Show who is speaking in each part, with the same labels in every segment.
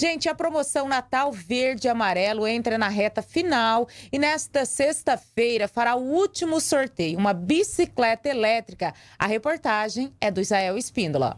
Speaker 1: Gente, a promoção Natal Verde e Amarelo entra na reta final e nesta sexta-feira fará o último sorteio, uma bicicleta elétrica. A reportagem é do Israel Espíndola.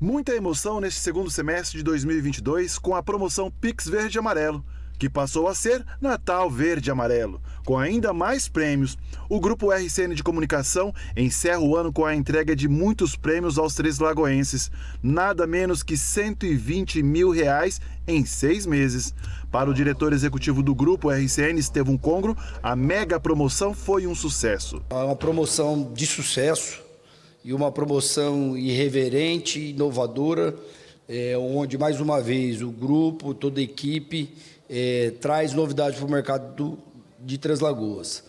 Speaker 2: Muita emoção neste segundo semestre de 2022 com a promoção Pix Verde e Amarelo que passou a ser Natal Verde Amarelo. Com ainda mais prêmios, o Grupo RCN de Comunicação encerra o ano com a entrega de muitos prêmios aos três lagoenses, nada menos que 120 mil reais em seis meses. Para o diretor executivo do grupo RCN, Estevam Congro,
Speaker 3: a mega promoção foi um sucesso. É uma promoção de sucesso e uma promoção irreverente, inovadora, é, onde mais uma vez o grupo, toda a equipe é, traz novidade para o mercado do, de Três Lagoas.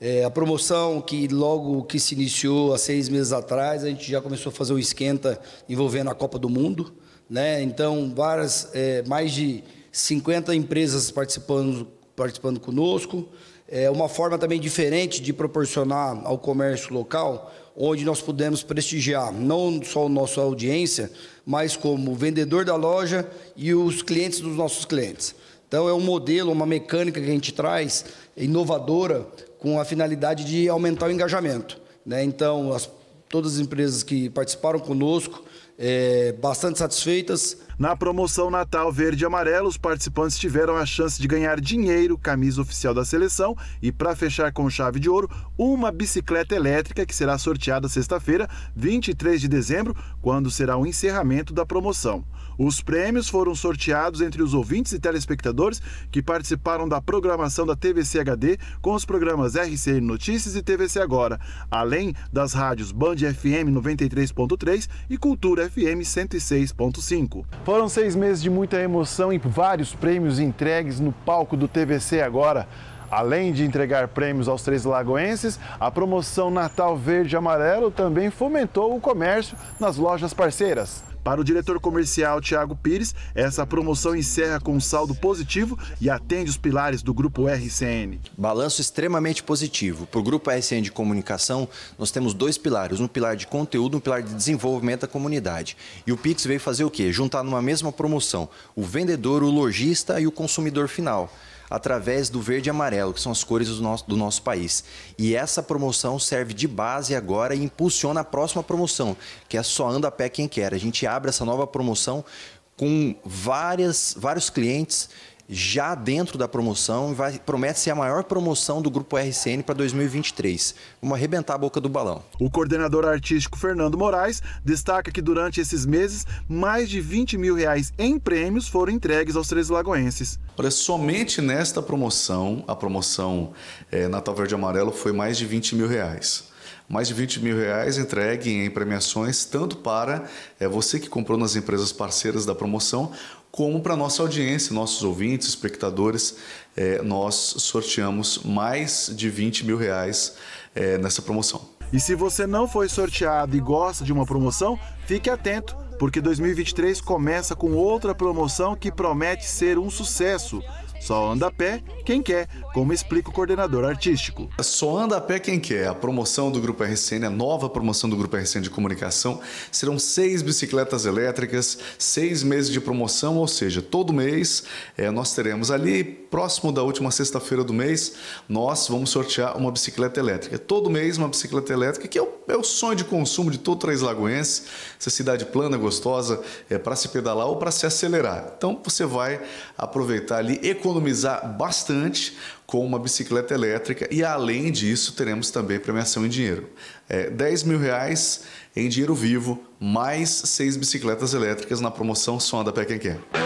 Speaker 3: É, a promoção que logo que se iniciou há seis meses atrás, a gente já começou a fazer o um esquenta envolvendo a Copa do Mundo. Né? Então, várias, é, mais de 50 empresas participando, participando conosco. É uma forma também diferente de proporcionar ao comércio local, onde nós pudemos prestigiar não só a nossa audiência, mas como vendedor da loja e os clientes dos nossos clientes. Então, é um modelo, uma mecânica que a gente traz, inovadora, com a finalidade de aumentar o engajamento. Né? Então, as, todas as empresas que participaram conosco, é, bastante satisfeitas, na promoção
Speaker 2: Natal Verde e Amarelo, os participantes tiveram a chance de ganhar dinheiro, camisa oficial da seleção e, para fechar com chave de ouro, uma bicicleta elétrica que será sorteada sexta-feira, 23 de dezembro, quando será o encerramento da promoção. Os prêmios foram sorteados entre os ouvintes e telespectadores que participaram da programação da TVC HD com os programas RCN Notícias e TVC Agora, além das rádios Band FM 93.3 e Cultura FM 106.5. Foram seis meses de muita emoção e vários prêmios entregues no palco do TVC agora. Além de entregar prêmios aos três lagoenses, a promoção Natal Verde e Amarelo também fomentou o comércio nas lojas parceiras. Para o diretor comercial Tiago Pires, essa
Speaker 1: promoção encerra com um saldo positivo e atende os pilares do Grupo RCN. Balanço extremamente positivo. Para o Grupo RCN de Comunicação, nós temos dois pilares, um pilar de conteúdo e um pilar de desenvolvimento da comunidade. E o Pix veio fazer o quê? Juntar numa mesma promoção o vendedor, o lojista e o consumidor final através do verde e amarelo, que são as cores do nosso, do nosso país. E essa promoção serve de base agora e impulsiona a próxima promoção, que é só anda a pé quem quer. A gente abre essa nova promoção com várias, vários clientes já dentro da promoção promete ser a maior promoção do Grupo RCN para 2023. Vamos arrebentar a boca do balão. O coordenador artístico
Speaker 2: Fernando Moraes destaca que durante esses meses, mais de 20 mil reais em prêmios foram entregues aos três lagoenses. Olha,
Speaker 4: somente nesta promoção, a promoção é, Natal Verde Amarelo foi mais de 20 mil reais mais de 20 mil reais entregue em premiações, tanto para é, você que comprou nas empresas parceiras da promoção, como para nossa audiência, nossos ouvintes, espectadores, é, nós sorteamos mais de 20 mil reais é, nessa promoção.
Speaker 2: E se você não foi sorteado e gosta de uma promoção, fique atento, porque 2023 começa com outra promoção que promete ser um sucesso. Só anda a pé quem quer, como explica o coordenador
Speaker 4: artístico. Só anda a pé quem quer. A promoção do Grupo RCN, a nova promoção do Grupo RCN de comunicação, serão seis bicicletas elétricas, seis meses de promoção, ou seja, todo mês é, nós teremos ali, próximo da última sexta-feira do mês, nós vamos sortear uma bicicleta elétrica. Todo mês uma bicicleta elétrica, que é o, é o sonho de consumo de todo Três Lagoense, essa cidade plana, gostosa, é, eh, para se pedalar ou para se acelerar. Então você vai aproveitar ali economicamente economizar bastante com uma bicicleta elétrica e além disso teremos também premiação em dinheiro. É, 10 mil reais em dinheiro vivo, mais seis bicicletas elétricas na promoção Sonda Pé Quem Quer.